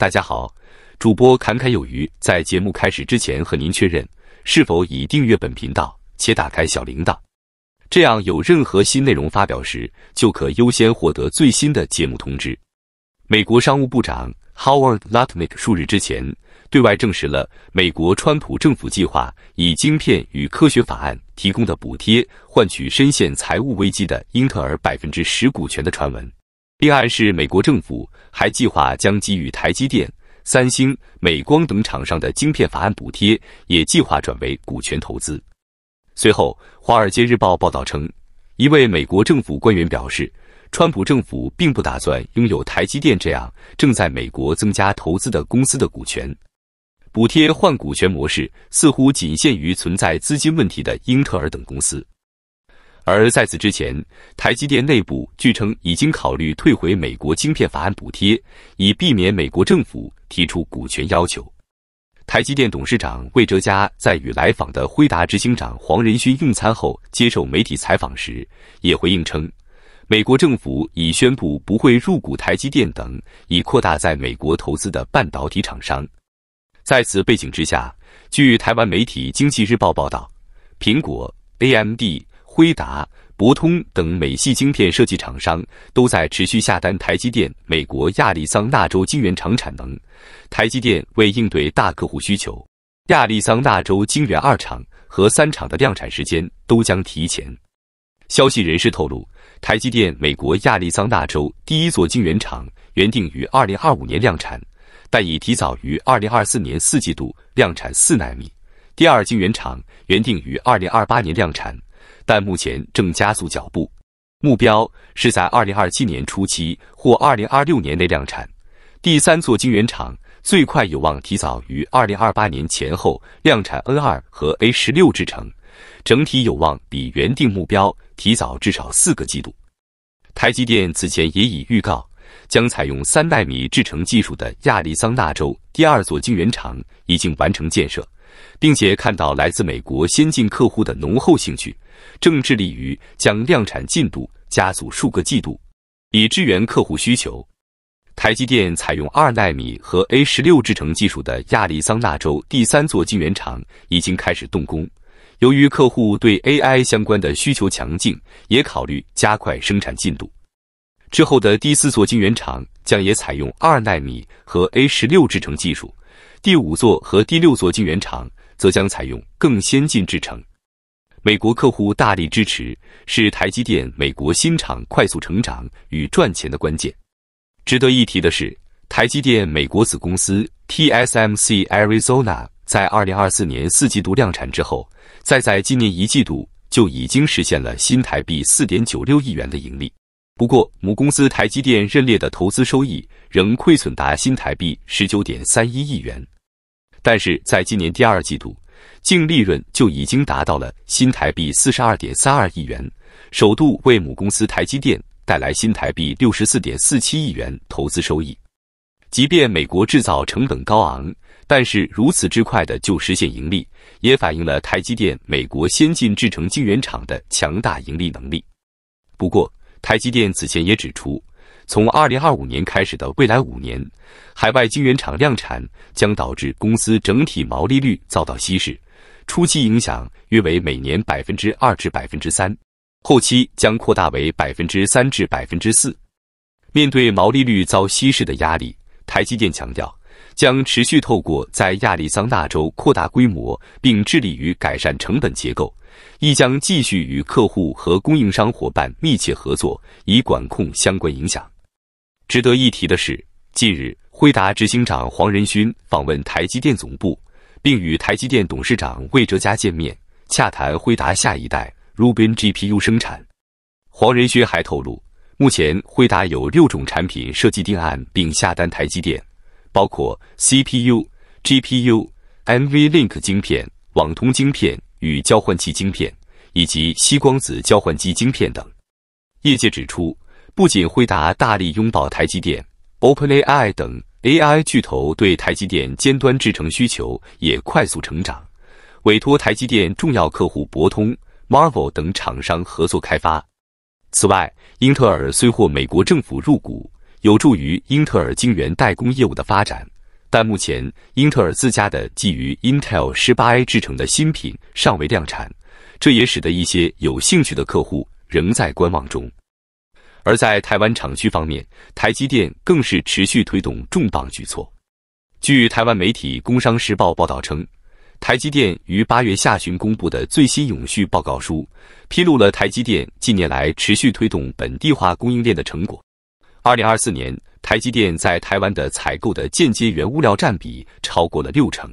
大家好，主播侃侃有余。在节目开始之前，和您确认是否已订阅本频道且打开小铃铛，这样有任何新内容发表时，就可优先获得最新的节目通知。美国商务部长 Howard Lutnick 数日之前对外证实了美国川普政府计划以《晶片与科学法案》提供的补贴换取深陷财务危机的英特尔百分之十股权的传闻。并暗示，美国政府还计划将给予台积电、三星、美光等厂商的晶片法案补贴，也计划转为股权投资。随后，《华尔街日报》报道称，一位美国政府官员表示，川普政府并不打算拥有台积电这样正在美国增加投资的公司的股权。补贴换股权模式似乎仅限于存在资金问题的英特尔等公司。而在此之前，台积电内部据称已经考虑退回美国晶片法案补贴，以避免美国政府提出股权要求。台积电董事长魏哲嘉在与来访的辉达执行长黄仁勋用餐后接受媒体采访时也回应称，美国政府已宣布不会入股台积电等已扩大在美国投资的半导体厂商。在此背景之下，据台湾媒体《经济日报》报道，苹果、AMD。威达、博通等美系晶片设计厂商都在持续下单台积电美国亚利桑那州晶圆厂产能。台积电为应对大客户需求，亚利桑那州晶圆二厂和三厂的量产时间都将提前。消息人士透露，台积电美国亚利桑那州第一座晶圆厂原定于二零二五年量产，但已提早于二零二四年四季度量产四纳米。第二晶圆厂原定于二零二八年量产。但目前正加速脚步，目标是在二零二七年初期或二零二六年内量产。第三座晶圆厂最快有望提早于二零二八年前后量产 N 二和 A 十六制程，整体有望比原定目标提早至少四个季度。台积电此前也已预告，将采用三纳米制程技术的亚利桑那州第二座晶圆厂已经完成建设，并且看到来自美国先进客户的浓厚兴趣。正致力于将量产进度加速数个季度，以支援客户需求。台积电采用二纳米和 A 十六制程技术的亚利桑那州第三座晶圆厂已经开始动工。由于客户对 AI 相关的需求强劲，也考虑加快生产进度。之后的第四座晶圆厂将也采用二纳米和 A 十六制程技术，第五座和第六座晶圆厂则将采用更先进制程。美国客户大力支持是台积电美国新厂快速成长与赚钱的关键。值得一提的是，台积电美国子公司 TSMC Arizona 在二零二四年四季度量产之后，再在今年一季度就已经实现了新台币四点九六亿元的盈利。不过，母公司台积电认列的投资收益仍亏损达新台币十九点三一亿元。但是，在今年第二季度。净利润就已经达到了新台币四十二点三二亿元，首度为母公司台积电带来新台币六十四点四七亿元投资收益。即便美国制造成本高昂，但是如此之快的就实现盈利，也反映了台积电美国先进制程晶圆厂的强大盈利能力。不过，台积电此前也指出。从二零二五年开始的未来五年，海外晶圆厂量产将导致公司整体毛利率遭到稀释，初期影响约为每年百分之二至百分之三，后期将扩大为百分之三至百分之四。面对毛利率遭稀释的压力，台积电强调将持续透过在亚利桑那州扩大规模，并致力于改善成本结构，亦将继续与客户和供应商伙伴密切合作，以管控相关影响。值得一提的是，近日，辉达执行长黄仁勋访问台积电总部，并与台积电董事长魏哲嘉见面，洽谈辉达下一代 Rubin GPU 生产。黄仁勋还透露，目前辉达有六种产品设计定案并下单台积电，包括 CPU、GPU、NV Link 晶片、网通晶片与交换器晶片，以及西光子交换机晶片等。业界指出。不仅惠达大力拥抱台积电、OpenAI 等 AI 巨头对台积电尖端制程需求也快速成长，委托台积电重要客户博通、Marvell 等厂商合作开发。此外，英特尔虽获美国政府入股，有助于英特尔晶圆代工业务的发展，但目前英特尔自家的基于 Intel 18A 制程的新品尚未量产，这也使得一些有兴趣的客户仍在观望中。而在台湾厂区方面，台积电更是持续推动重磅举措。据台湾媒体《工商时报》报道称，台积电于八月下旬公布的最新永续报告书，披露了台积电近年来持续推动本地化供应链的成果。二零二四年，台积电在台湾的采购的间接原物料占比超过了六成。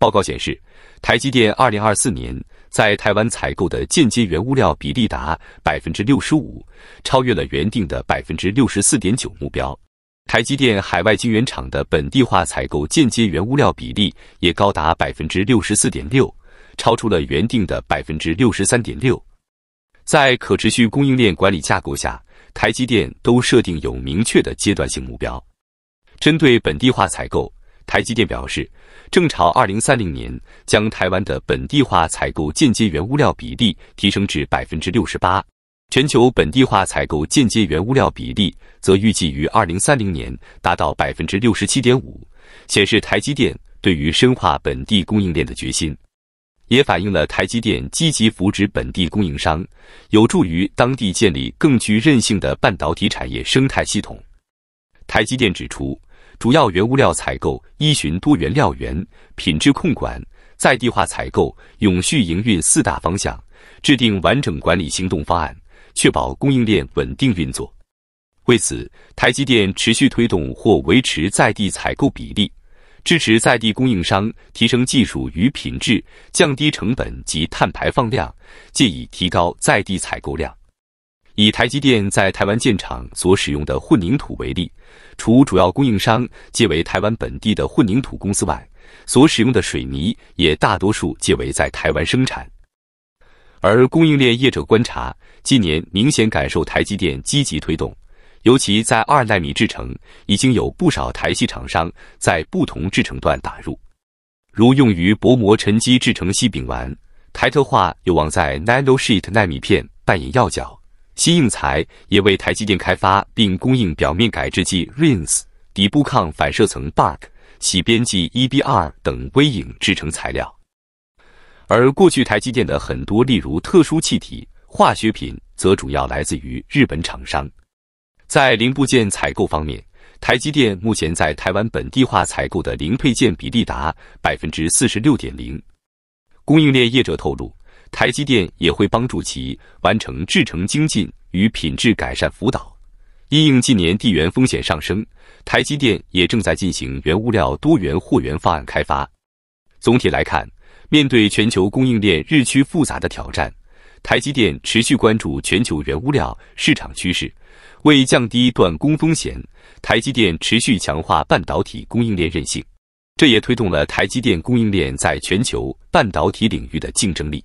报告显示，台积电二零二四年。在台湾采购的间接原物料比例达百分之六十五，超越了原定的百分之六十四点九目标。台积电海外晶圆厂的本地化采购间接原物料比例也高达百分之六十四点六，超出了原定的百分之六十三点六。在可持续供应链管理架构下，台积电都设定有明确的阶段性目标，针对本地化采购。台积电表示，正朝2030年将台湾的本地化采购间接原物料比例提升至68%，全球本地化采购间接原物料比例则预计于2030年达到67.5%，显示台积电对于深化本地供应链的决心，也反映了台积电积极扶植本地供应商，有助于当地建立更具韧性的半导体产业生态系统。台积电指出。主要原物料采购依循多元料源、品质控管、在地化采购、永续营运四大方向，制定完整管理行动方案，确保供应链稳定运作。为此，台积电持续推动或维持在地采购比例，支持在地供应商提升技术与品质，降低成本及碳排放量，借以提高在地采购量。以台积电在台湾建厂所使用的混凝土为例，除主要供应商皆为台湾本地的混凝土公司外，所使用的水泥也大多数皆为在台湾生产。而供应链业者观察，近年明显感受台积电积极推动，尤其在二纳米制程，已经有不少台系厂商在不同制程段打入。如用于薄膜沉积制程锡丙烷台特化，有望在 Nano Sheet 纳米片扮演要角。新应材也为台积电开发并供应表面改制剂 rins、底部抗反射层 b u g c 洗编辑 ebr 等微影制成材料，而过去台积电的很多，例如特殊气体化学品，则主要来自于日本厂商。在零部件采购方面，台积电目前在台湾本地化采购的零配件比例达百分之四十六点零。供应链业者透露。台积电也会帮助其完成制程精进与品质改善辅导。因应近年地缘风险上升，台积电也正在进行原物料多元货源方案开发。总体来看，面对全球供应链日趋复杂的挑战，台积电持续关注全球原物料市场趋势，为降低断供风险，台积电持续强化半导体供应链韧性。这也推动了台积电供应链在全球半导体领域的竞争力。